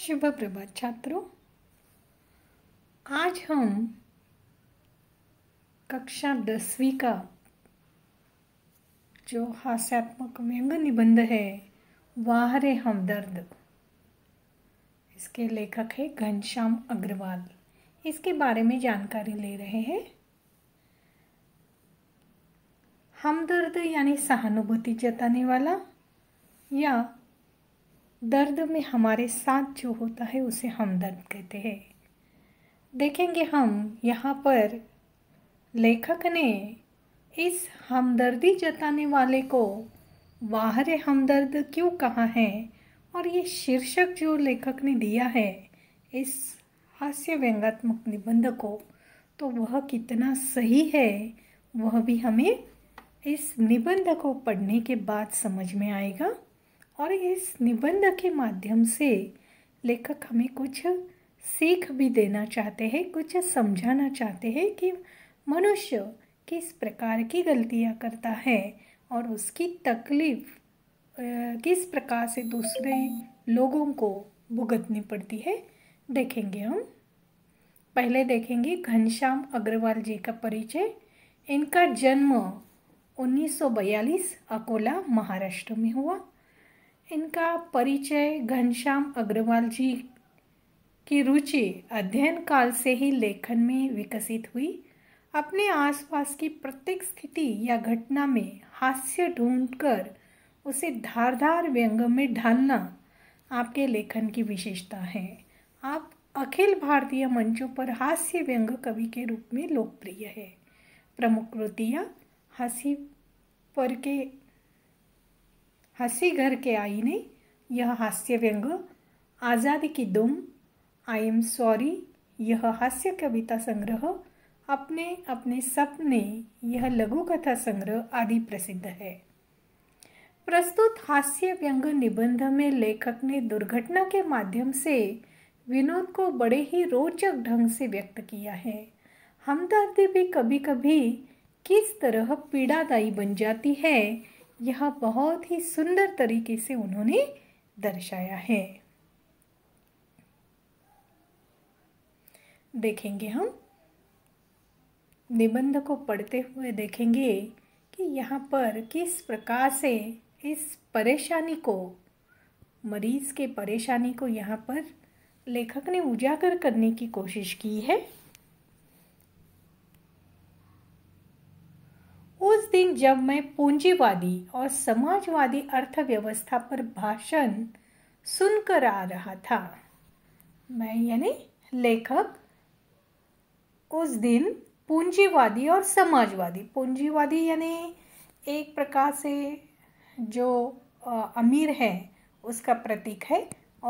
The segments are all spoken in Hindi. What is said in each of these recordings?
शुभ प्रभात छात्रों आज हम कक्षा दसवीं का जो हास्यात्मक व्यंग निबंध है वाह रे हमदर्द इसके लेखक है घनश्याम अग्रवाल इसके बारे में जानकारी ले रहे हैं हमदर्द यानी सहानुभूति जताने वाला या दर्द में हमारे साथ जो होता है उसे हम दर्द कहते हैं देखेंगे हम यहाँ पर लेखक ने इस हमदर्दी जताने वाले को बाहर हमदर्द क्यों कहा है और ये शीर्षक जो लेखक ने दिया है इस हास्य व्यंगात्मक निबंध को तो वह कितना सही है वह भी हमें इस निबंध को पढ़ने के बाद समझ में आएगा और इस निबंध के माध्यम से लेखक हमें कुछ सीख भी देना चाहते हैं कुछ समझाना चाहते हैं कि मनुष्य किस प्रकार की गलतियाँ करता है और उसकी तकलीफ़ किस प्रकार से दूसरे लोगों को भुगतनी पड़ती है देखेंगे हम पहले देखेंगे घनश्याम अग्रवाल जी का परिचय इनका जन्म 1942 अकोला महाराष्ट्र में हुआ इनका परिचय घनश्याम अग्रवाल जी की रुचि अध्ययन काल से ही लेखन में विकसित हुई अपने आसपास की प्रत्येक स्थिति या घटना में हास्य ढूंढकर उसे धारधार व्यंग में ढालना आपके लेखन की विशेषता है आप अखिल भारतीय मंचों पर हास्य व्यंग कवि के रूप में लोकप्रिय है प्रमुख कृतियाँ हास्य पर के हंसी घर के आई ने यह हास्य व्यंग आज़ादी की दुम आई एम सॉरी यह हास्य कविता संग्रह अपने अपने सपने यह लघु कथा संग्रह आदि प्रसिद्ध है प्रस्तुत हास्य व्यंग निबंध में लेखक ने दुर्घटना के माध्यम से विनोद को बड़े ही रोचक ढंग से व्यक्त किया है हमदर्दी भी कभी कभी किस तरह पीड़ादायी बन जाती है यह बहुत ही सुंदर तरीके से उन्होंने दर्शाया है देखेंगे हम निबंध को पढ़ते हुए देखेंगे कि यहाँ पर किस प्रकार से इस परेशानी को मरीज़ के परेशानी को यहाँ पर लेखक ने उजागर करने की कोशिश की है उस दिन जब मैं पूंजीवादी और समाजवादी अर्थव्यवस्था पर भाषण सुनकर आ रहा था मैं यानी लेखक उस दिन पूंजीवादी और समाजवादी पूंजीवादी यानी एक प्रकार से जो अमीर है उसका प्रतीक है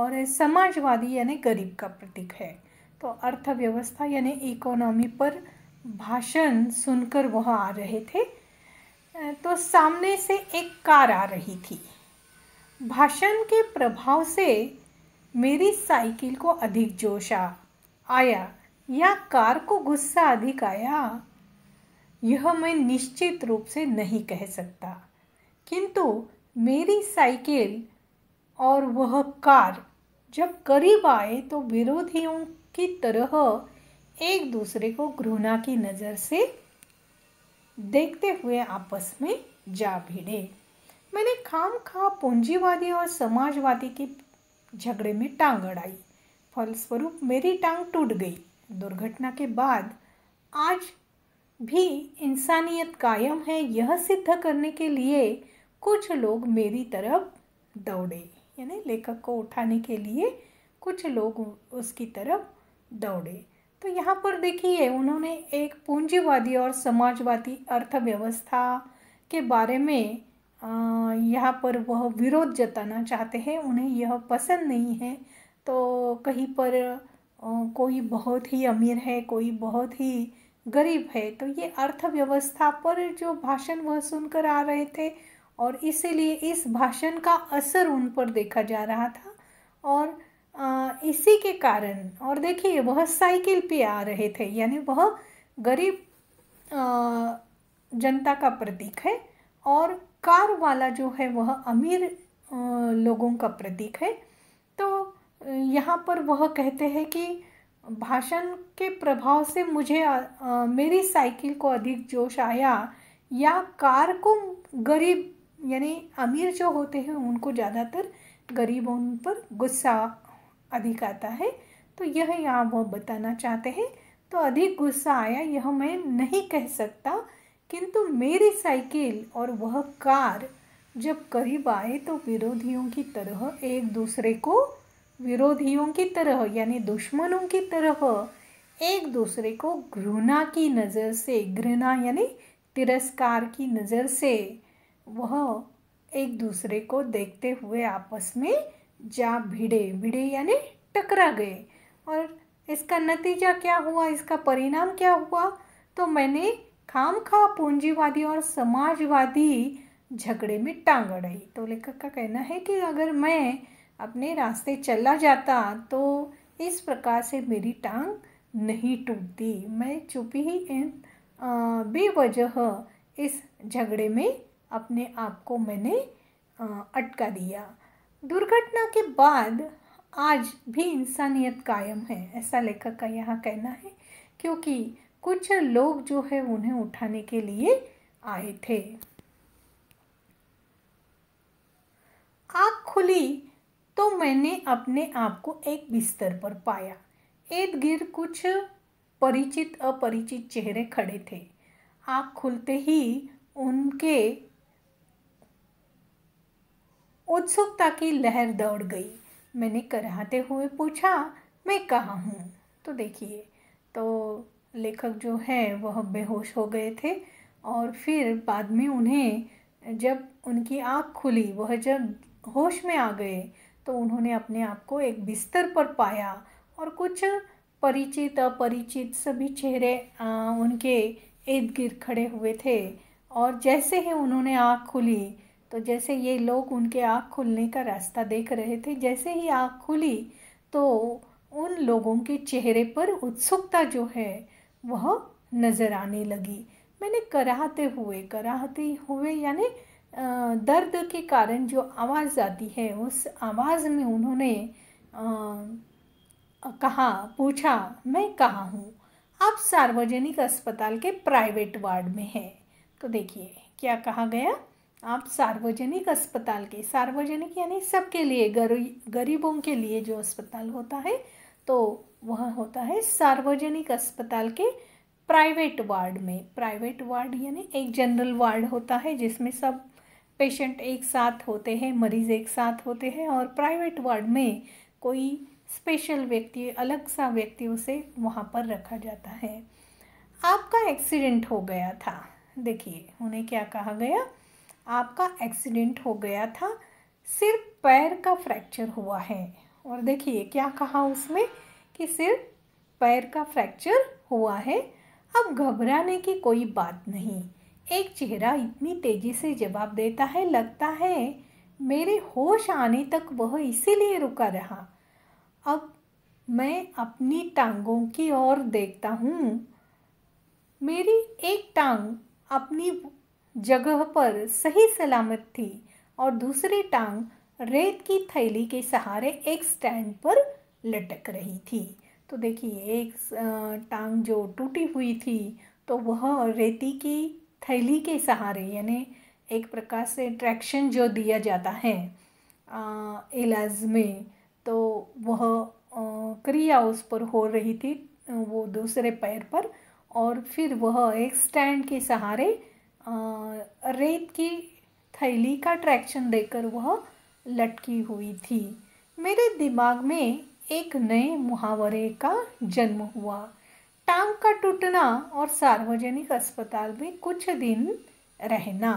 और समाजवादी यानी गरीब का प्रतीक है तो अर्थव्यवस्था यानी इकोनॉमी पर भाषण सुनकर वह आ रहे थे तो सामने से एक कार आ रही थी भाषण के प्रभाव से मेरी साइकिल को अधिक जोश आया या कार को गुस्सा अधिक आया यह मैं निश्चित रूप से नहीं कह सकता किंतु मेरी साइकिल और वह कार जब करीब आए तो विरोधियों की तरह एक दूसरे को घृणा की नज़र से देखते हुए आपस में जा भिड़े मैंने खाम खा पूंजीवादी और समाजवादी के झगड़े में टांग अड़ाई फलस्वरूप मेरी टांग टूट गई दुर्घटना के बाद आज भी इंसानियत कायम है यह सिद्ध करने के लिए कुछ लोग मेरी तरफ दौड़े यानी लेखक को उठाने के लिए कुछ लोग उसकी तरफ दौड़े तो यहाँ पर देखिए उन्होंने एक पूंजीवादी और समाजवादी अर्थव्यवस्था के बारे में यहाँ पर वह विरोध जताना चाहते हैं उन्हें यह पसंद नहीं है तो कहीं पर कोई बहुत ही अमीर है कोई बहुत ही गरीब है तो ये अर्थव्यवस्था पर जो भाषण वह सुनकर आ रहे थे और इसीलिए इस भाषण का असर उन पर देखा जा रहा था और इसी के कारण और देखिए वह साइकिल पे आ रहे थे यानी वह गरीब जनता का प्रतीक है और कार वाला जो है वह अमीर लोगों का प्रतीक है तो यहाँ पर वह कहते हैं कि भाषण के प्रभाव से मुझे आ, आ, मेरी साइकिल को अधिक जोश आया या कार को गरीब यानी अमीर जो होते हैं उनको ज़्यादातर गरीबों पर गुस्सा अधिक आता है तो यह यहाँ वह बताना चाहते हैं तो अधिक गुस्सा आया यह मैं नहीं कह सकता किंतु मेरी साइकिल और वह कार जब करीब आए तो विरोधियों की तरह एक दूसरे को विरोधियों की तरह यानी दुश्मनों की तरह एक दूसरे को घृणा की नज़र से घृणा यानी तिरस्कार की नज़र से वह एक दूसरे को देखते हुए आपस में जा भिड़े भिड़े यानी टकरा गए और इसका नतीजा क्या हुआ इसका परिणाम क्या हुआ तो मैंने खाम खा पूंजीवादी और समाजवादी झगड़े में टांग अड़ाई तो लेखक का कहना है कि अगर मैं अपने रास्ते चला जाता तो इस प्रकार से मेरी टांग नहीं टूटती मैं चुपी ही इन बेवजह इस झगड़े में अपने आप को मैंने अटका दिया दुर्घटना के बाद आज भी इंसानियत कायम है ऐसा लेखक का यहाँ कहना है क्योंकि कुछ लोग जो है उन्हें उठाने के लिए आए थे आँख खुली तो मैंने अपने आप को एक बिस्तर पर पाया इर्द गिर्द कुछ परिचित अपरिचित चेहरे खड़े थे आँख खुलते ही उनके उत्सुकता की लहर दौड़ गई मैंने कराहते हुए पूछा मैं कहाँ हूँ तो देखिए तो लेखक जो है वह बेहोश हो गए थे और फिर बाद में उन्हें जब उनकी आँख खुली वह जब होश में आ गए तो उन्होंने अपने आप को एक बिस्तर पर पाया और कुछ परिचित अपरिचित सभी चेहरे आ, उनके इर्द गिर्द खड़े हुए थे और जैसे ही उन्होंने आँख खुली तो जैसे ये लोग उनके आँख खुलने का रास्ता देख रहे थे जैसे ही आँख खुली तो उन लोगों के चेहरे पर उत्सुकता जो है वह नज़र आने लगी मैंने कराहते हुए कराहते हुए यानी दर्द के कारण जो आवाज़ आती है उस आवाज़ में उन्होंने कहा पूछा मैं कहाँ हूँ आप सार्वजनिक अस्पताल के प्राइवेट वार्ड में हैं तो देखिए क्या कहा गया आप सार्वजनिक अस्पताल के सार्वजनिक यानी सबके लिए गरी गरीबों के लिए जो अस्पताल होता है तो वह होता है सार्वजनिक अस्पताल के प्राइवेट वार्ड में प्राइवेट वार्ड यानी एक जनरल वार्ड होता है जिसमें सब पेशेंट एक साथ होते हैं मरीज़ एक साथ होते हैं और प्राइवेट वार्ड में कोई स्पेशल व्यक्ति अलग सा व्यक्ति उसे वहाँ पर रखा जाता है आपका एक्सीडेंट हो गया था देखिए उन्हें क्या कहा गया आपका एक्सीडेंट हो गया था सिर्फ पैर का फ्रैक्चर हुआ है और देखिए क्या कहा उसमें कि सिर्फ पैर का फ्रैक्चर हुआ है अब घबराने की कोई बात नहीं एक चेहरा इतनी तेज़ी से जवाब देता है लगता है मेरे होश आने तक वह इसीलिए रुका रहा अब मैं अपनी टांगों की ओर देखता हूँ मेरी एक टांग अपनी जगह पर सही सलामत थी और दूसरी टांग रेत की थैली के सहारे एक स्टैंड पर लटक रही थी तो देखिए एक टांग जो टूटी हुई थी तो वह रेती की थैली के सहारे यानी एक प्रकार से ट्रैक्शन जो दिया जाता है इलाज में तो वह क्रिया उस पर हो रही थी वो दूसरे पैर पर और फिर वह एक स्टैंड के सहारे रेत की थैली का ट्रैक्शन देकर वह लटकी हुई थी मेरे दिमाग में एक नए मुहावरे का जन्म हुआ टांग का टूटना और सार्वजनिक अस्पताल में कुछ दिन रहना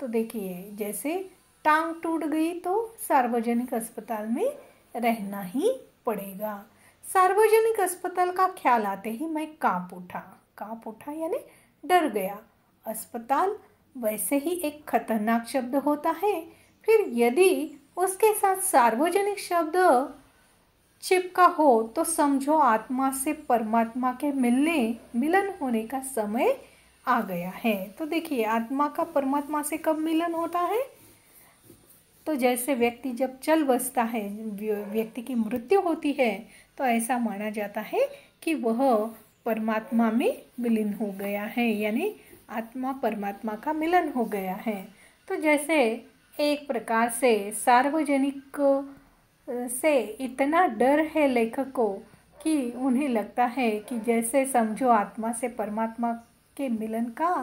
तो देखिए जैसे टांग टूट गई तो सार्वजनिक अस्पताल में रहना ही पड़ेगा सार्वजनिक अस्पताल का ख्याल आते ही मैं काँप उठा काँप उठा यानी डर गया अस्पताल वैसे ही एक खतरनाक शब्द होता है फिर यदि उसके साथ सार्वजनिक शब्द चिपका हो तो समझो आत्मा से परमात्मा के मिलने मिलन होने का समय आ गया है तो देखिए आत्मा का परमात्मा से कब मिलन होता है तो जैसे व्यक्ति जब चल बसता है व्यक्ति की मृत्यु होती है तो ऐसा माना जाता है कि वह परमात्मा में विलीन हो गया है यानी आत्मा परमात्मा का मिलन हो गया है तो जैसे एक प्रकार से सार्वजनिक से इतना डर है लेखक को कि उन्हें लगता है कि जैसे समझो आत्मा से परमात्मा के मिलन का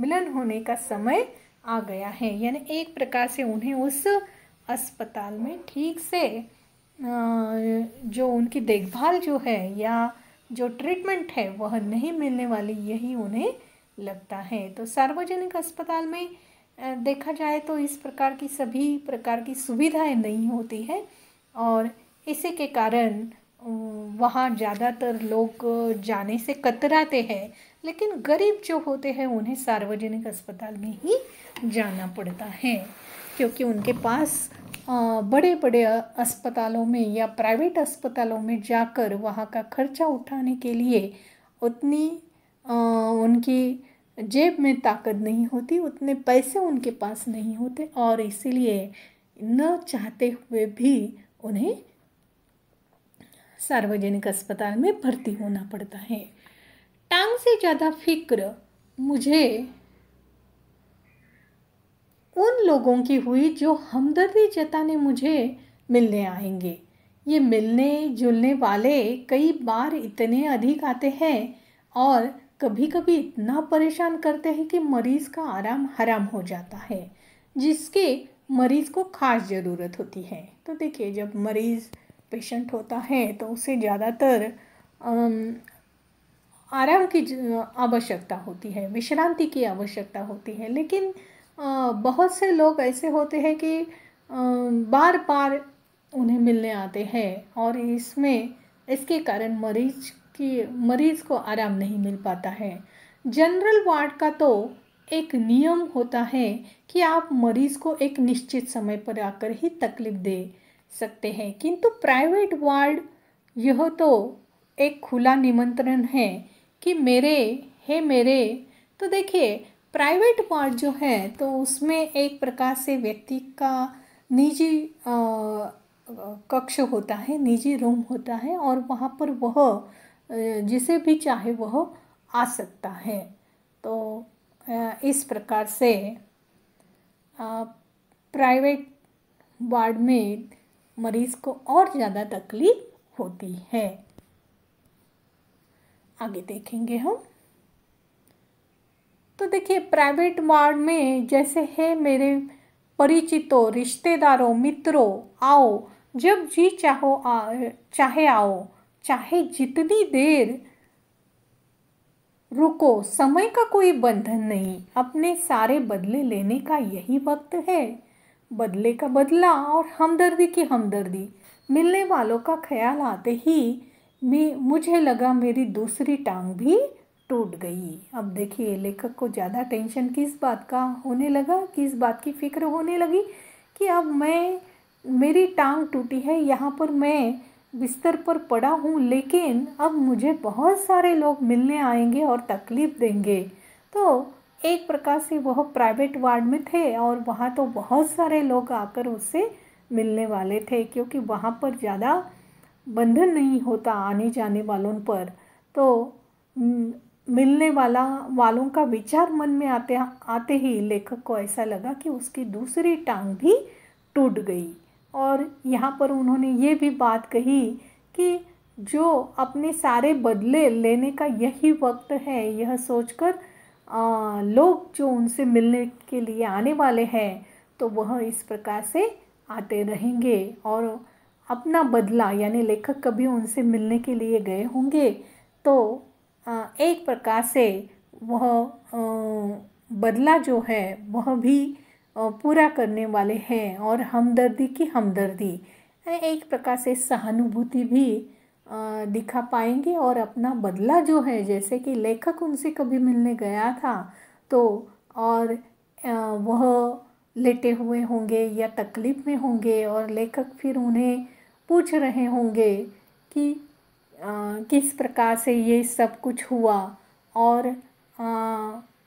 मिलन होने का समय आ गया है यानी एक प्रकार से उन्हें उस अस्पताल में ठीक से जो उनकी देखभाल जो है या जो ट्रीटमेंट है वह नहीं मिलने वाली यही उन्हें लगता है तो सार्वजनिक अस्पताल में देखा जाए तो इस प्रकार की सभी प्रकार की सुविधाएं नहीं होती है और इसी के कारण वहाँ ज़्यादातर लोग जाने से कतराते हैं लेकिन गरीब जो होते हैं उन्हें सार्वजनिक अस्पताल में ही जाना पड़ता है क्योंकि उनके पास बड़े बड़े अस्पतालों में या प्राइवेट अस्पतालों में जाकर वहाँ का खर्चा उठाने के लिए उतनी उनकी जेब में ताकत नहीं होती उतने पैसे उनके पास नहीं होते और इसीलिए न चाहते हुए भी उन्हें सार्वजनिक अस्पताल में भर्ती होना पड़ता है टांग से ज़्यादा फिक्र मुझे उन लोगों की हुई जो हमदर्दी जताने मुझे मिलने आएंगे ये मिलने जुलने वाले कई बार इतने अधिक आते हैं और कभी कभी इतना परेशान करते हैं कि मरीज़ का आराम हराम हो जाता है जिसके मरीज़ को खास ज़रूरत होती है तो देखिए जब मरीज़ पेशेंट होता है तो उसे ज़्यादातर आराम की आवश्यकता होती है विश्रांति की आवश्यकता होती है लेकिन बहुत से लोग ऐसे होते हैं कि बार बार उन्हें मिलने आते हैं और इसमें इसके कारण मरीज कि मरीज़ को आराम नहीं मिल पाता है जनरल वार्ड का तो एक नियम होता है कि आप मरीज़ को एक निश्चित समय पर आकर ही तकलीफ़ दे सकते हैं किंतु प्राइवेट वार्ड यह तो एक खुला निमंत्रण है कि मेरे है मेरे तो देखिए प्राइवेट वार्ड जो है तो उसमें एक प्रकार से व्यक्ति का निजी आ, कक्ष होता है निजी रूम होता है और वहाँ पर वह जिसे भी चाहे वह आ सकता है तो इस प्रकार से प्राइवेट वार्ड में मरीज़ को और ज़्यादा तकलीफ होती है आगे देखेंगे हम तो देखिए प्राइवेट वार्ड में जैसे है मेरे परिचितों रिश्तेदारों मित्रों आओ जब जी चाहो आ, चाहे आओ चाहे जितनी देर रुको समय का कोई बंधन नहीं अपने सारे बदले लेने का यही वक्त है बदले का बदला और हमदर्दी की हमदर्दी मिलने वालों का ख्याल आते ही मैं मुझे लगा मेरी दूसरी टांग भी टूट गई अब देखिए लेखक को ज़्यादा टेंशन किस बात का होने लगा किस बात की फ़िक्र होने लगी कि अब मैं मेरी टांग टूटी है यहाँ पर मैं बिस्तर पर पड़ा हूँ लेकिन अब मुझे बहुत सारे लोग मिलने आएंगे और तकलीफ़ देंगे तो एक प्रकार से वह प्राइवेट वार्ड में थे और वहाँ तो बहुत सारे लोग आकर उससे मिलने वाले थे क्योंकि वहाँ पर ज़्यादा बंधन नहीं होता आने जाने वालों पर तो मिलने वाला वालों का विचार मन में आते आते ही लेखक को ऐसा लगा कि उसकी दूसरी टांग भी टूट गई और यहाँ पर उन्होंने ये भी बात कही कि जो अपने सारे बदले लेने का यही वक्त है यह सोचकर लोग जो उनसे मिलने के लिए आने वाले हैं तो वह इस प्रकार से आते रहेंगे और अपना बदला यानी लेखक कभी उनसे मिलने के लिए गए होंगे तो आ, एक प्रकार से वह आ, बदला जो है वह भी पूरा करने वाले हैं और हमदर्दी की हमदर्दी एक प्रकार से सहानुभूति भी दिखा पाएंगे और अपना बदला जो है जैसे कि लेखक उनसे कभी मिलने गया था तो और वह लेटे हुए होंगे या तकलीफ़ में होंगे और लेखक फिर उन्हें पूछ रहे होंगे कि किस प्रकार से ये सब कुछ हुआ और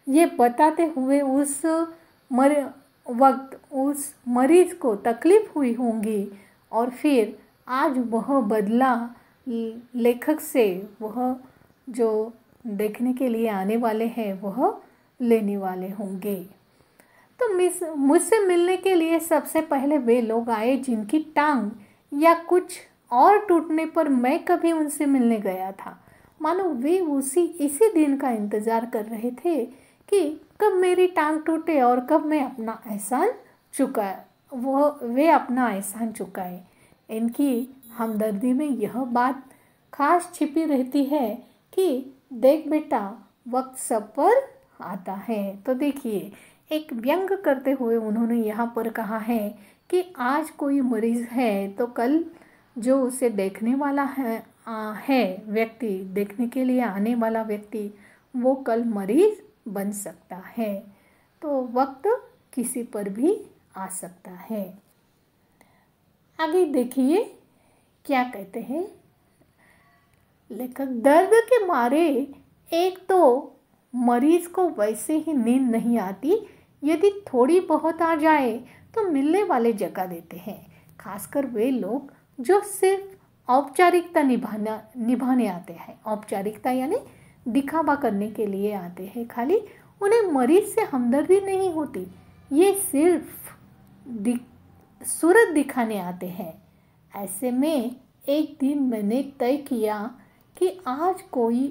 ये बताते हुए उस मर वक्त उस मरीज को तकलीफ हुई होंगी और फिर आज वह बदला लेखक से वह जो देखने के लिए आने वाले हैं वह लेने वाले होंगे तो मिस मुझसे मिलने के लिए सबसे पहले वे लोग आए जिनकी टांग या कुछ और टूटने पर मैं कभी उनसे मिलने गया था मानो वे उसी इसी दिन का इंतज़ार कर रहे थे कि कब मेरी टांग टूटे और कब मैं अपना एहसान चुका वो वे अपना एहसान चुकाए इनकी हमदर्दी में यह बात खास छिपी रहती है कि देख बेटा वक्त सब पर आता है तो देखिए एक व्यंग करते हुए उन्होंने यहाँ पर कहा है कि आज कोई मरीज़ है तो कल जो उसे देखने वाला है आ, है व्यक्ति देखने के लिए आने वाला व्यक्ति वो कल मरीज़ बन सकता है तो वक्त किसी पर भी आ सकता है आगे देखिए क्या कहते हैं लेखक दर्द के मारे एक तो मरीज को वैसे ही नींद नहीं आती यदि थोड़ी बहुत आ जाए तो मिलने वाले जगह देते हैं खासकर वे लोग जो सिर्फ औपचारिकता निभाना निभाने आते हैं औपचारिकता यानी दिखावा करने के लिए आते हैं खाली उन्हें मरीज से हमदर्दी नहीं होती ये सिर्फ दिख सूरत दिखाने आते हैं ऐसे में एक दिन मैंने तय किया कि आज कोई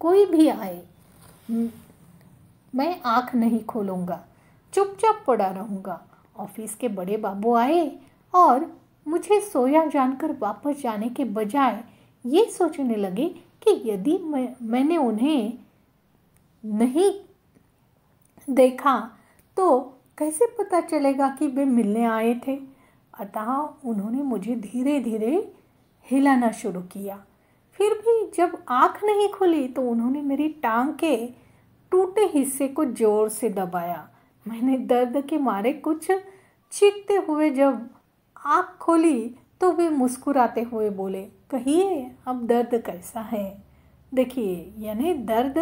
कोई भी आए मैं आंख नहीं खोलूँगा चुपचाप पड़ा रहूँगा ऑफिस के बड़े बाबू आए और मुझे सोया जानकर वापस जाने के बजाय ये सोचने लगे कि यदि मैं मैंने उन्हें नहीं देखा तो कैसे पता चलेगा कि वे मिलने आए थे अतः उन्होंने मुझे धीरे धीरे हिलाना शुरू किया फिर भी जब आँख नहीं खुली तो उन्होंने मेरी टांग के टूटे हिस्से को ज़ोर से दबाया मैंने दर्द के मारे कुछ चीखते हुए जब आँख खोली तो वे मुस्कुराते हुए बोले कहिए अब दर्द कैसा है देखिए यानी दर्द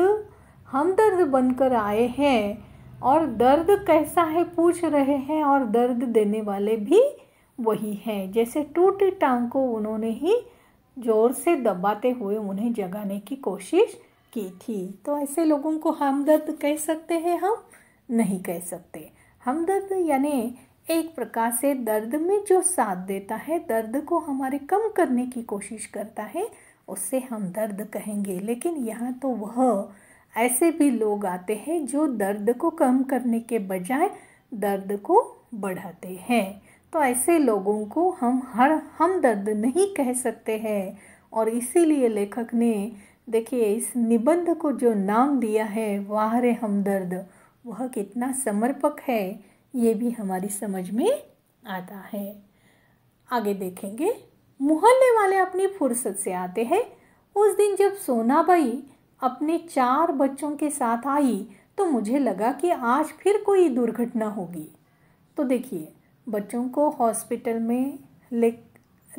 हम दर्द बनकर आए हैं और दर्द कैसा है पूछ रहे हैं और दर्द देने वाले भी वही हैं जैसे टूटी टांग को उन्होंने ही ज़ोर से दबाते हुए उन्हें जगाने की कोशिश की थी तो ऐसे लोगों को हमदर्द कह सकते हैं हम नहीं कह सकते हमदर्द यानी एक प्रकार से दर्द में जो साथ देता है दर्द को हमारे कम करने की कोशिश करता है उससे हम दर्द कहेंगे लेकिन यहाँ तो वह ऐसे भी लोग आते हैं जो दर्द को कम करने के बजाय दर्द को बढ़ाते हैं तो ऐसे लोगों को हम हर हम दर्द नहीं कह सकते हैं और इसीलिए लेखक ने देखिए इस निबंध को जो नाम दिया है वाहरे हमदर्द वह कितना समर्पक है ये भी हमारी समझ में आता है आगे देखेंगे मोहल्ले वाले अपनी फुर्सत से आते हैं उस दिन जब सोनाबाई अपने चार बच्चों के साथ आई तो मुझे लगा कि आज फिर कोई दुर्घटना होगी तो देखिए बच्चों को हॉस्पिटल में ले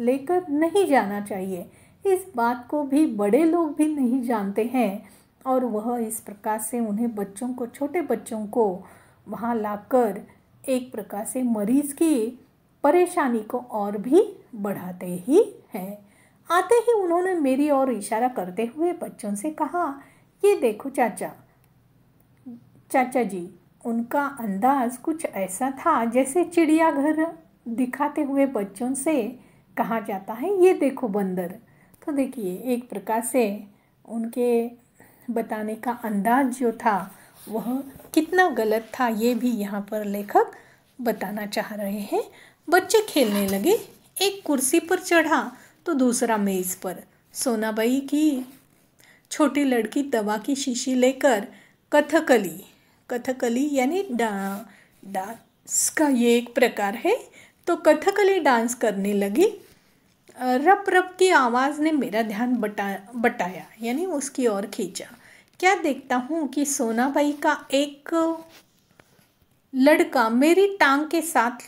लेकर नहीं जाना चाहिए इस बात को भी बड़े लोग भी नहीं जानते हैं और वह इस प्रकार से उन्हें बच्चों को छोटे बच्चों को वहाँ लाकर एक प्रकार से मरीज़ की परेशानी को और भी बढ़ाते ही हैं आते ही उन्होंने मेरी ओर इशारा करते हुए बच्चों से कहा ये देखो चाचा चाचा जी उनका अंदाज कुछ ऐसा था जैसे चिड़ियाघर दिखाते हुए बच्चों से कहा जाता है ये देखो बंदर तो देखिए एक प्रकार से उनके बताने का अंदाज जो था वह कितना गलत था ये भी यहाँ पर लेखक बताना चाह रहे हैं बच्चे खेलने लगे एक कुर्सी पर चढ़ा तो दूसरा मेज़ पर सोनाबाई की छोटी लड़की दवा की शीशी लेकर कथकली कथकली यानी डा डांस का ये एक प्रकार है तो कथकली डांस करने लगी रप रप की आवाज़ ने मेरा ध्यान बटा बटाया यानी उसकी ओर खींचा क्या देखता हूँ कि सोनाबाई का एक लड़का मेरी टांग के साथ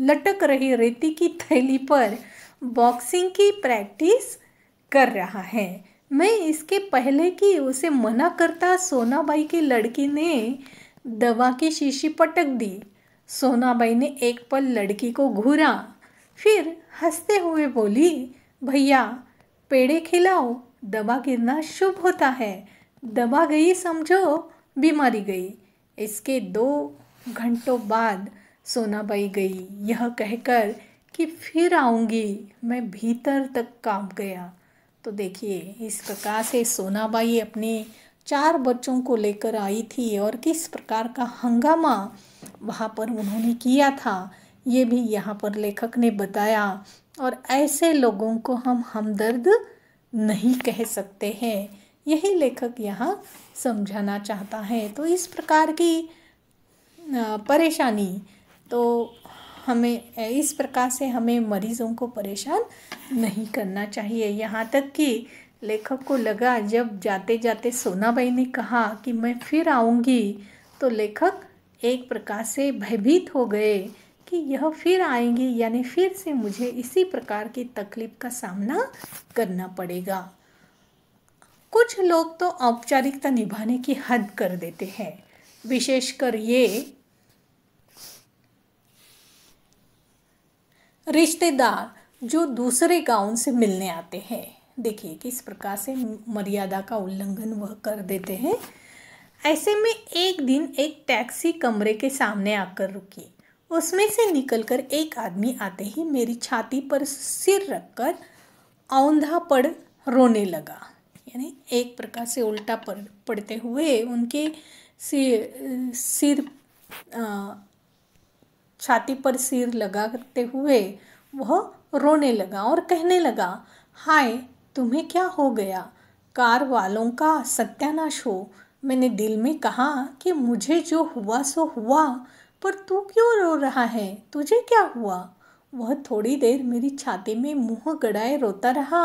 लटक रही रेती की थैली पर बॉक्सिंग की प्रैक्टिस कर रहा है मैं इसके पहले कि उसे मना करता सोनाबाई के लड़की ने दवा की शीशी पटक दी सोनाबाई ने एक पल लड़की को घूरा फिर हंसते हुए बोली भैया पेड़े खिलाओ दवा गिरना शुभ होता है दबा गई समझो बीमारी गई इसके दो घंटों बाद सोनाबाई गई यह कहकर कि फिर आऊँगी मैं भीतर तक काँप गया तो देखिए इस प्रकार से सोनाबाई अपने चार बच्चों को लेकर आई थी और किस प्रकार का हंगामा वहाँ पर उन्होंने किया था ये भी यहाँ पर लेखक ने बताया और ऐसे लोगों को हम हमदर्द नहीं कह सकते हैं यही लेखक यहाँ समझाना चाहता है तो इस प्रकार की परेशानी तो हमें इस प्रकार से हमें मरीजों को परेशान नहीं करना चाहिए यहाँ तक कि लेखक को लगा जब जाते जाते सोनाबाई ने कहा कि मैं फिर आऊँगी तो लेखक एक प्रकार से भयभीत हो गए कि यह फिर आएंगी यानी फिर से मुझे इसी प्रकार की तकलीफ़ का सामना करना पड़ेगा कुछ लोग तो औपचारिकता निभाने की हद कर देते हैं विशेषकर ये रिश्तेदार जो दूसरे गांव से मिलने आते हैं देखिए किस प्रकार से मर्यादा का उल्लंघन वह कर देते हैं ऐसे में एक दिन एक टैक्सी कमरे के सामने आकर रुकी उसमें से निकलकर एक आदमी आते ही मेरी छाती पर सिर रखकर औंधा पड़ रोने लगा यानी एक प्रकार से उल्टा पड़ पड़ते हुए उनके सिर छाती पर सिर लगाते हुए वह रोने लगा और कहने लगा हाय तुम्हें क्या हो गया कार वालों का सत्यानाश हो मैंने दिल में कहा कि मुझे जो हुआ सो हुआ पर तू क्यों रो रहा है तुझे क्या हुआ वह थोड़ी देर मेरी छाती में मुंह गड़ाए रोता रहा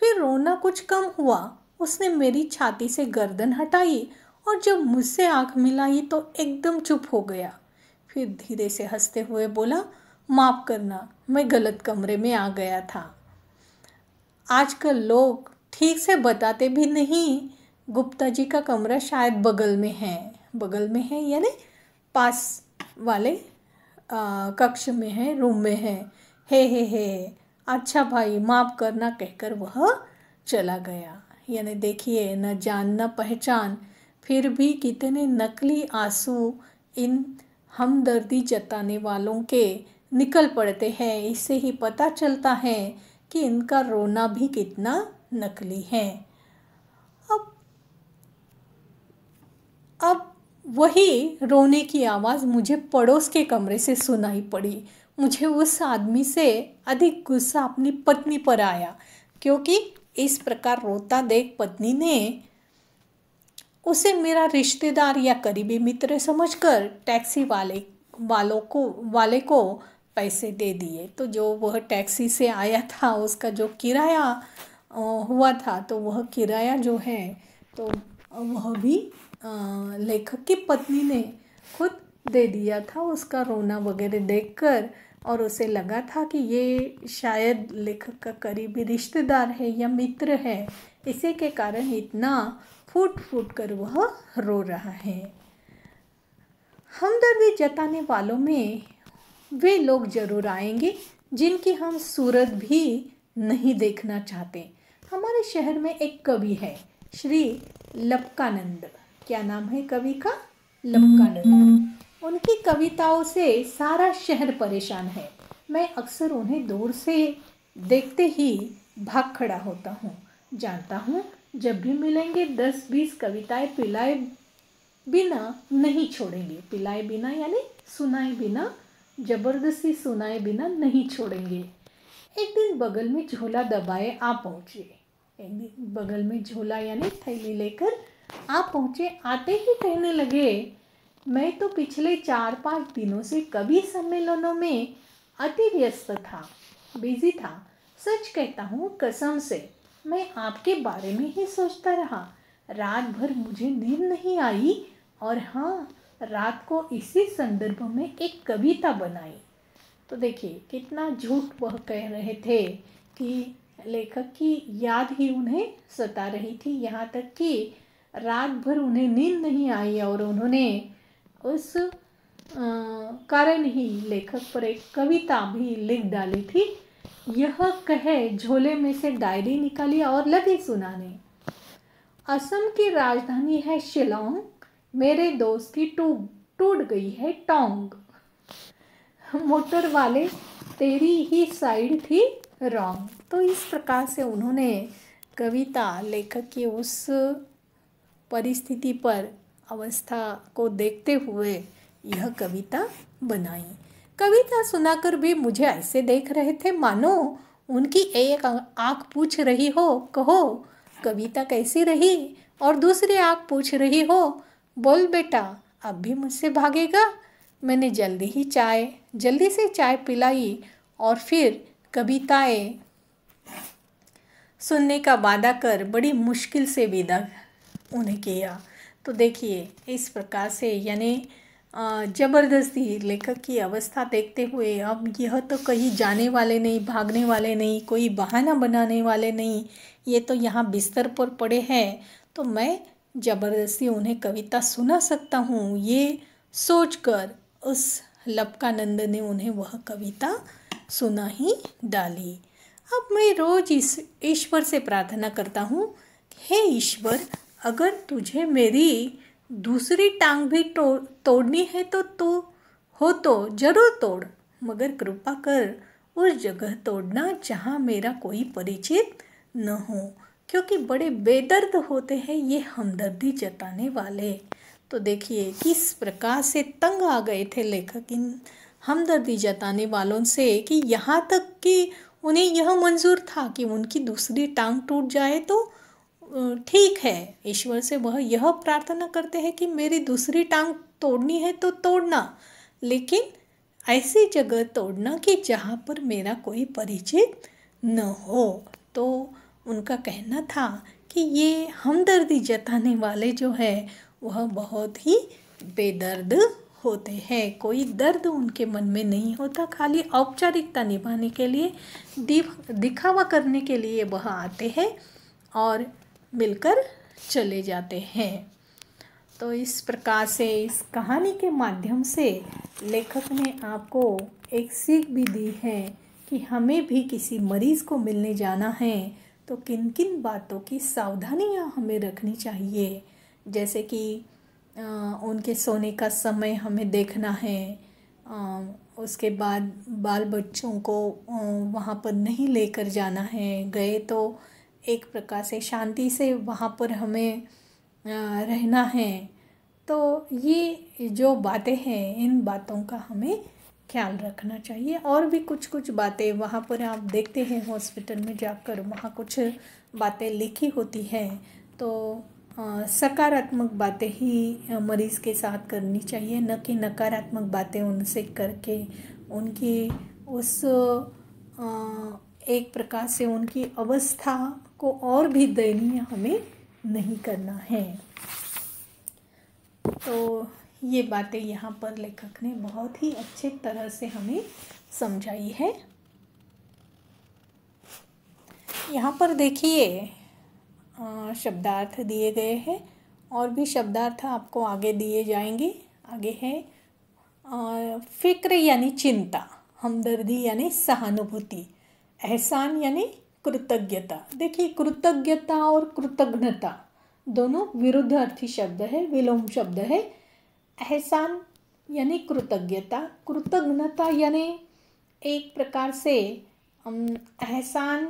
फिर रोना कुछ कम हुआ उसने मेरी छाती से गर्दन हटाई और जब मुझसे आंख मिलाई तो एकदम चुप हो गया फिर धीरे से हंसते हुए बोला माफ़ करना मैं गलत कमरे में आ गया था आजकल लोग ठीक से बताते भी नहीं गुप्ता जी का कमरा शायद बगल में है बगल में है यानी पास वाले आ, कक्ष में है रूम में है हे हे हे अच्छा भाई माफ़ करना कहकर वह चला गया यानी देखिए न जान न पहचान फिर भी कितने नकली आंसू इन हमदर्दी जताने वालों के निकल पड़ते हैं इससे ही पता चलता है कि इनका रोना भी कितना नकली है अब अब वही रोने की आवाज़ मुझे पड़ोस के कमरे से सुनाई पड़ी मुझे उस आदमी से अधिक गुस्सा अपनी पत्नी पर आया क्योंकि इस प्रकार रोता देख पत्नी ने उसे मेरा रिश्तेदार या करीबी मित्र समझकर टैक्सी वाले वालों को वाले को पैसे दे दिए तो जो वह टैक्सी से आया था उसका जो किराया हुआ था तो वह किराया जो है तो वह भी लेखक की पत्नी ने खुद दे दिया था उसका रोना वगैरह देखकर और उसे लगा था कि ये शायद लेखक का करीबी रिश्तेदार है या मित्र है इसी के कारण इतना फूट फूट कर वह रो रहा है हमदर्दी जताने वालों में वे लोग जरूर आएंगे जिनकी हम सूरत भी नहीं देखना चाहते हमारे शहर में एक कवि है श्री लपकानंद क्या नाम है कवि का लपकानंद उनकी कविताओं से सारा शहर परेशान है मैं अक्सर उन्हें दूर से देखते ही भाग खड़ा होता हूँ जानता हूँ जब भी मिलेंगे दस बीस कविताएं पिलाए बिना नहीं छोड़ेंगे पिलाए बिना यानी सुनाए बिना जबरदस्ती सुनाए बिना नहीं छोड़ेंगे एक दिन बगल में झोला दबाए आ पहुँचे एक दिन बगल में झोला यानी थैली लेकर आ पहुँचे आते ही कहने लगे मैं तो पिछले चार पाँच दिनों से कभी सम्मेलनों में अति व्यस्त था बिजी था सच कहता हूँ कसम से मैं आपके बारे में ही सोचता रहा रात भर मुझे नींद नहीं आई और हाँ रात को इसी संदर्भ में एक कविता बनाई तो देखिए कितना झूठ वह कह रहे थे कि लेखक की याद ही उन्हें सता रही थी यहाँ तक कि रात भर उन्हें नींद नहीं आई और उन्होंने उस कारण ही लेखक पर एक कविता भी लिख डाली थी यह कहे झोले में से डायरी निकाली और लगी सुनाने असम की राजधानी है शिलोंग मेरे दोस्त की टू टूट गई है टोंग मोटर वाले तेरी ही साइड थी रॉन्ग तो इस प्रकार से उन्होंने कविता लेखक की उस परिस्थिति पर अवस्था को देखते हुए यह कविता बनाई कविता सुनाकर भी मुझे ऐसे देख रहे थे मानो उनकी एक आँख पूछ रही हो कहो कविता कैसी रही और दूसरी आँख पूछ रही हो बोल बेटा अब भी मुझसे भागेगा मैंने जल्दी ही चाय जल्दी से चाय पिलाई और फिर कविताएं सुनने का वादा कर बड़ी मुश्किल से विदा उन्हें किया तो देखिए इस प्रकार से यानी ज़बरदस्ती लेखक की अवस्था देखते हुए अब यह तो कहीं जाने वाले नहीं भागने वाले नहीं कोई बहाना बनाने वाले नहीं ये तो यहाँ बिस्तर पर पड़े हैं तो मैं ज़बरदस्ती उन्हें कविता सुना सकता हूँ ये सोचकर उस लपकानंद ने उन्हें वह कविता सुना ही डाली अब मैं रोज़ इस ईश्वर से प्रार्थना करता हूँ हे ईश्वर अगर तुझे मेरी दूसरी टांग भी तो, तोड़नी है तो तू हो तो जरूर तोड़ मगर कृपा कर उस जगह तोड़ना जहाँ मेरा कोई परिचित न हो क्योंकि बड़े बेदर्द होते हैं ये हमदर्दी जताने वाले तो देखिए किस प्रकार से तंग आ गए थे लेखक इन हमदर्दी जताने वालों से कि यहाँ तक कि उन्हें यह मंजूर था कि उनकी दूसरी टांग टूट जाए तो ठीक है ईश्वर से वह यह प्रार्थना करते हैं कि मेरी दूसरी टांग तोड़नी है तो तोड़ना लेकिन ऐसी जगह तोड़ना कि जहाँ पर मेरा कोई परिचित न हो तो उनका कहना था कि ये हमदर्दी जताने वाले जो है वह बहुत ही बेदर्द होते हैं कोई दर्द उनके मन में नहीं होता खाली औपचारिकता निभाने के लिए दिखावा करने के लिए वह आते हैं और मिलकर चले जाते हैं तो इस प्रकार से इस कहानी के माध्यम से लेखक ने आपको एक सीख भी दी है कि हमें भी किसी मरीज़ को मिलने जाना है तो किन किन बातों की सावधानियाँ हमें रखनी चाहिए जैसे कि आ, उनके सोने का समय हमें देखना है आ, उसके बाद बाल बच्चों को वहाँ पर नहीं लेकर जाना है गए तो एक प्रकार से शांति से वहाँ पर हमें रहना है तो ये जो बातें हैं इन बातों का हमें ख्याल रखना चाहिए और भी कुछ कुछ बातें वहाँ पर आप देखते हैं हॉस्पिटल में जाकर वहाँ कुछ बातें लिखी होती हैं तो सकारात्मक बातें ही मरीज़ के साथ करनी चाहिए न कि नकारात्मक बातें उनसे करके उनकी उस आ, एक प्रकार से उनकी अवस्था को और भी दयनीय हमें नहीं करना है तो ये बातें यहाँ पर लेखक ने बहुत ही अच्छे तरह से हमें समझाई है यहाँ पर देखिए शब्दार्थ दिए गए हैं और भी शब्दार्थ आपको आगे दिए जाएंगे आगे है फ़िक्र यानी चिंता हमदर्दी यानी सहानुभूति एहसान यानी कृतज्ञता देखिए कृतज्ञता और कृतज्ञता दोनों विरुद्ध अर्थी शब्द है विलोम शब्द है एहसान यानी कृतज्ञता कृतज्ञता यानी एक प्रकार से एहसान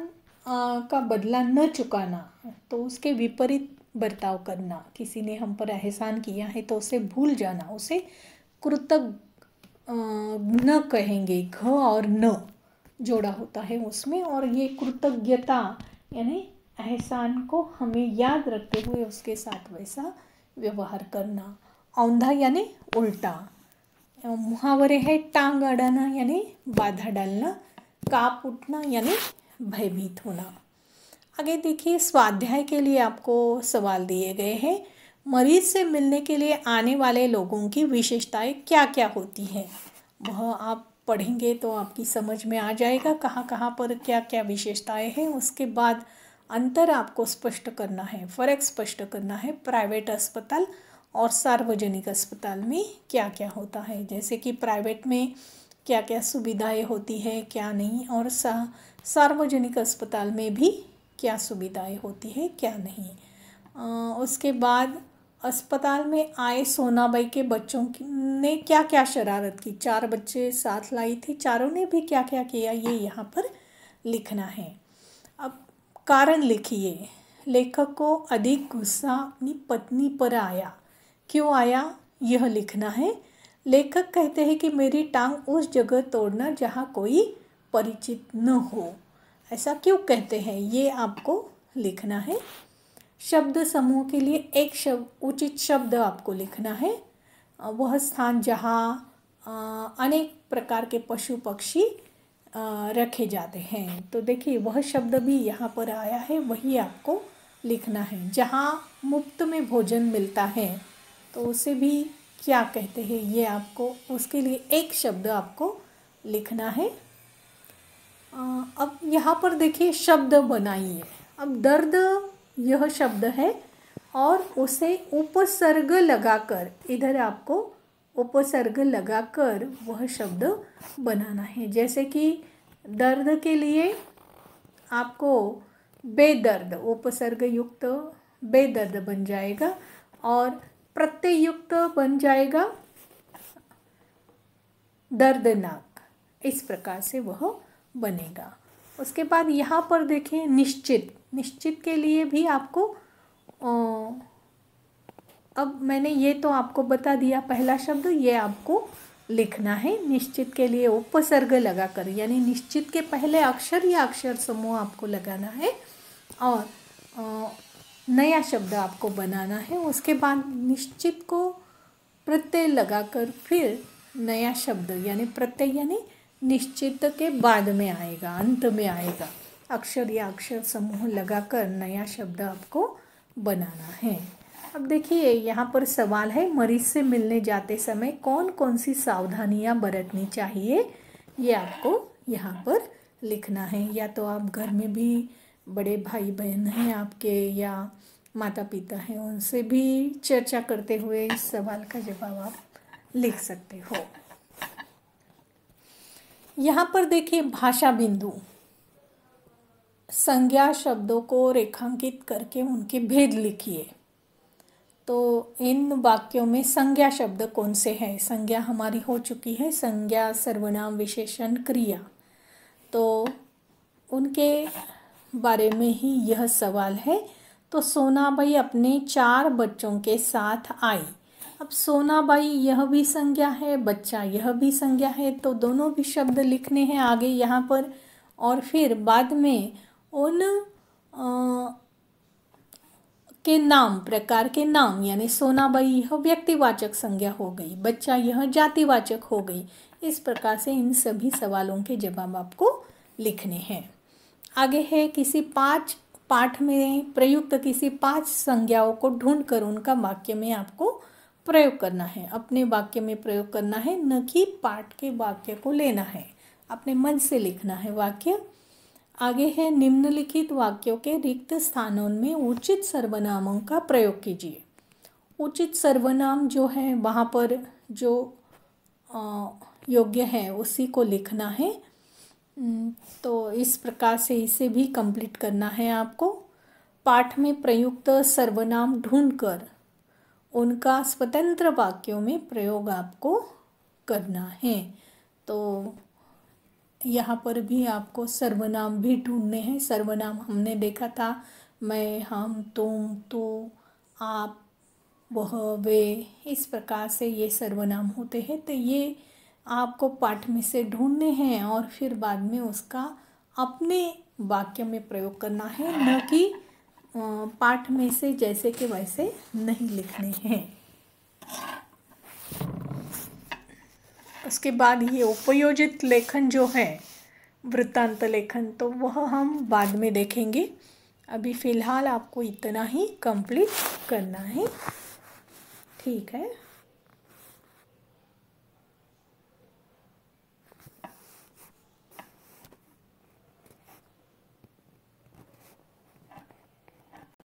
का बदला न चुकाना तो उसके विपरीत बर्ताव करना किसी ने हम पर एहसान किया है तो उसे भूल जाना उसे कृतज्ञ न कहेंगे घ और न जोड़ा होता है उसमें और ये कृतज्ञता यानी एहसान को हमें याद रखते हुए उसके साथ वैसा व्यवहार करना औंधा यानी उल्टा मुहावरे है टांग अड़ाना यानी बाधा डालना काप उठना यानी भयभीत होना आगे देखिए स्वाध्याय के लिए आपको सवाल दिए गए हैं मरीज से मिलने के लिए आने वाले लोगों की विशेषताएं क्या क्या होती हैं वह आप पढ़ेंगे तो आपकी समझ में आ जाएगा कहाँ कहाँ पर क्या क्या विशेषताएं हैं उसके बाद अंतर आपको स्पष्ट करना है फ़र्क स्पष्ट करना है प्राइवेट अस्पताल और सार्वजनिक अस्पताल में क्या क्या होता है जैसे कि प्राइवेट में क्या क्या सुविधाएं होती है क्या नहीं और सा सार्वजनिक अस्पताल में भी क्या सुविधाएं होती है क्या नहीं आ, उसके बाद अस्पताल में आए सोनाबाई के बच्चों की ने क्या क्या शरारत की चार बच्चे साथ लाई थी चारों ने भी क्या क्या किया ये यहाँ पर लिखना है अब कारण लिखिए लेखक को अधिक गुस्सा अपनी पत्नी पर आया क्यों आया यह लिखना है लेखक कहते हैं कि मेरी टांग उस जगह तोड़ना जहाँ कोई परिचित न हो ऐसा क्यों कहते हैं ये आपको लिखना है शब्द समूह के लिए एक शब्द उचित शब्द आपको लिखना है वह स्थान जहाँ अनेक प्रकार के पशु पक्षी रखे जाते हैं तो देखिए वह शब्द भी यहाँ पर आया है वही आपको लिखना है जहाँ मुफ्त में भोजन मिलता है तो उसे भी क्या कहते हैं ये आपको उसके लिए एक शब्द आपको लिखना है अब यहाँ पर देखिए शब्द बनाइए अब दर्द यह शब्द है और उसे उपसर्ग लगाकर इधर आपको उपसर्ग लगाकर वह शब्द बनाना है जैसे कि दर्द के लिए आपको बेदर्द उपसर्ग युक्त बेदर्द बन जाएगा और प्रत्यय युक्त बन जाएगा दर्दनाक इस प्रकार से वह बनेगा उसके बाद यहाँ पर देखें निश्चित निश्चित के लिए भी आपको अब मैंने ये तो आपको बता दिया पहला शब्द ये आपको लिखना है निश्चित के लिए उपसर्ग लगा कर यानी निश्चित के पहले अक्षर या अक्षर समूह आपको लगाना है और नया शब्द आपको बनाना है उसके बाद निश्चित को प्रत्यय लगाकर फिर नया शब्द यानी प्रत्यय यानी निश्चित के बाद में आएगा अंत में आएगा अक्षर या अक्षर समूह लगाकर नया शब्द आपको बनाना है अब देखिए यहाँ पर सवाल है मरीज से मिलने जाते समय कौन कौन सी सावधानियाँ बरतनी चाहिए ये आपको यहाँ पर लिखना है या तो आप घर में भी बड़े भाई बहन हैं आपके या माता पिता हैं उनसे भी चर्चा करते हुए इस सवाल का जवाब आप लिख सकते हो यहाँ पर देखिए भाषा बिंदु संज्ञा शब्दों को रेखांकित करके उनके भेद लिखिए तो इन वाक्यों में संज्ञा शब्द कौन से हैं संज्ञा हमारी हो चुकी है संज्ञा सर्वनाम विशेषण क्रिया तो उनके बारे में ही यह सवाल है तो सोना भाई अपने चार बच्चों के साथ आई अब सोना बाई यह भी संज्ञा है बच्चा यह भी संज्ञा है तो दोनों भी शब्द लिखने हैं आगे यहाँ पर और फिर बाद में उन आ, के नाम प्रकार के नाम यानी सोनाबाई यह व्यक्तिवाचक संज्ञा हो गई बच्चा यह जातिवाचक हो गई इस प्रकार से इन सभी सवालों के जवाब आपको लिखने हैं आगे है किसी पांच पाठ में प्रयुक्त किसी पांच संज्ञाओं को ढूंढकर उनका वाक्य में आपको प्रयोग करना है अपने वाक्य में प्रयोग करना है न कि पाठ के वाक्य को लेना है अपने मन से लिखना है वाक्य आगे है निम्नलिखित वाक्यों के रिक्त स्थानों में उचित सर्वनामों का प्रयोग कीजिए उचित सर्वनाम जो है वहाँ पर जो योग्य है उसी को लिखना है तो इस प्रकार से इसे भी कंप्लीट करना है आपको पाठ में प्रयुक्त सर्वनाम ढूंढकर उनका स्वतंत्र वाक्यों में प्रयोग आपको करना है तो यहाँ पर भी आपको सर्वनाम भी ढूंढने हैं सर्वनाम हमने देखा था मैं हम तुम तो आप वह वे इस प्रकार से ये सर्वनाम होते हैं तो ये आपको पाठ में से ढूंढने हैं और फिर बाद में उसका अपने वाक्य में प्रयोग करना है न कि पाठ में से जैसे के वैसे नहीं लिखने हैं उसके बाद ये उपयोजित लेखन जो है वृत्तांत लेखन तो वह हम बाद में देखेंगे अभी फ़िलहाल आपको इतना ही कंप्लीट करना है ठीक है